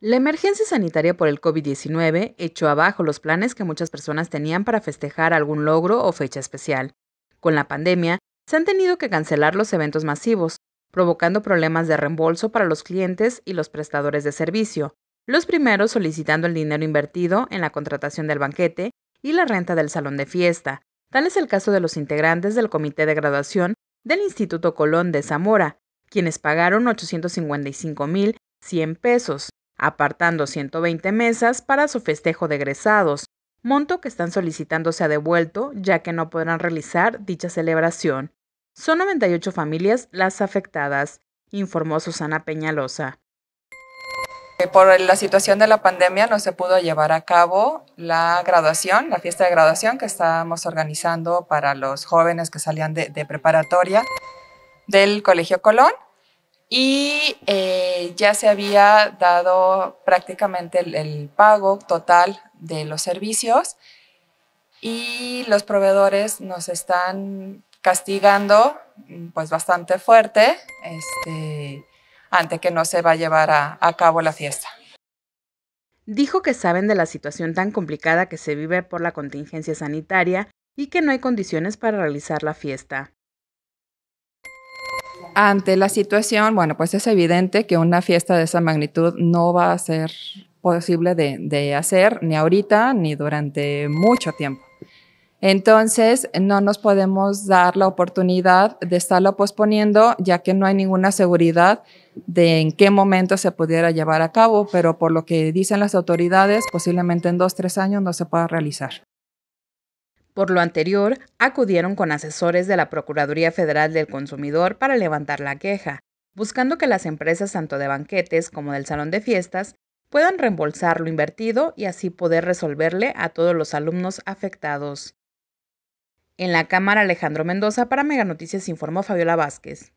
La emergencia sanitaria por el COVID-19 echó abajo los planes que muchas personas tenían para festejar algún logro o fecha especial. Con la pandemia, se han tenido que cancelar los eventos masivos, provocando problemas de reembolso para los clientes y los prestadores de servicio, los primeros solicitando el dinero invertido en la contratación del banquete y la renta del salón de fiesta. Tal es el caso de los integrantes del comité de graduación del Instituto Colón de Zamora, quienes pagaron 855.100 pesos apartando 120 mesas para su festejo de egresados, monto que están solicitando ha devuelto ya que no podrán realizar dicha celebración. Son 98 familias las afectadas, informó Susana Peñalosa. Eh, por la situación de la pandemia no se pudo llevar a cabo la graduación, la fiesta de graduación que estábamos organizando para los jóvenes que salían de preparatoria del Colegio Colón y eh, ya se había dado prácticamente el, pago total de los servicios y los proveedores nos están castigando mm, pues bastante fuerte este, ante que no se va a llevar a cabo la fiesta. Dijo que saben de la situación tan complicada que se vive por la contingencia sanitaria y que no hay condiciones para realizar la fiesta ante la situación, bueno, pues es evidente que una fiesta de esa magnitud no va a ser posible de, hacer ni ahorita ni durante mucho tiempo. Entonces, no nos podemos dar la oportunidad de estarlo posponiendo, ya que no hay ninguna seguridad de en qué momento se pudiera llevar a cabo, pero por lo que dicen las autoridades, posiblemente en dos, tres años no se pueda realizar. Por lo anterior, acudieron con asesores de la Procuraduría Federal del Consumidor para levantar la queja, buscando que las empresas tanto de banquetes como del salón de fiestas puedan reembolsar lo invertido y así poder resolverle a todos los alumnos afectados. En la Cámara Alejandro Mendoza para Meganoticias informó Fabiola Vázquez.